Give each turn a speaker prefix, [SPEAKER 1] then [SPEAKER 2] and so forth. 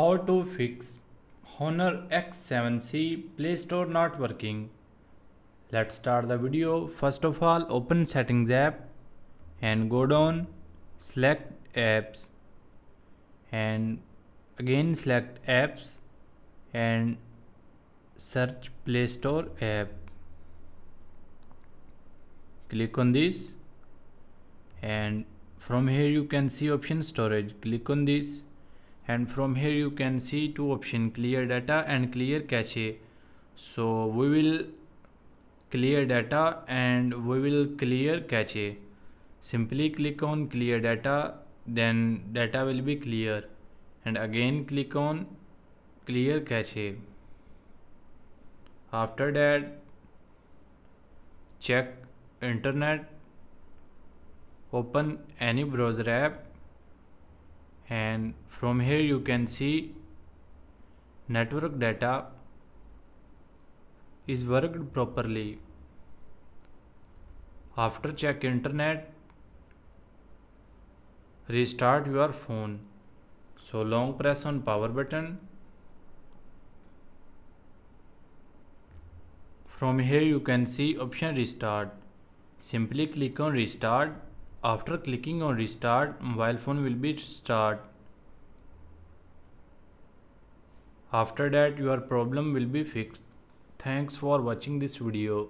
[SPEAKER 1] how to fix Honor X7C Play Store not working. Let's start the video. First of all open settings app and go down select apps and again select apps and search Play Store app. Click on this and from here you can see option storage. Click on this and from here you can see two option clear data and clear cache so we will clear data and we will clear cache simply click on clear data then data will be clear and again click on clear cache after that check internet open any browser app and from here you can see network data is worked properly after check internet restart your phone so long press on power button from here you can see option restart simply click on restart after clicking on restart, mobile phone will be start. After that your problem will be fixed. Thanks for watching this video.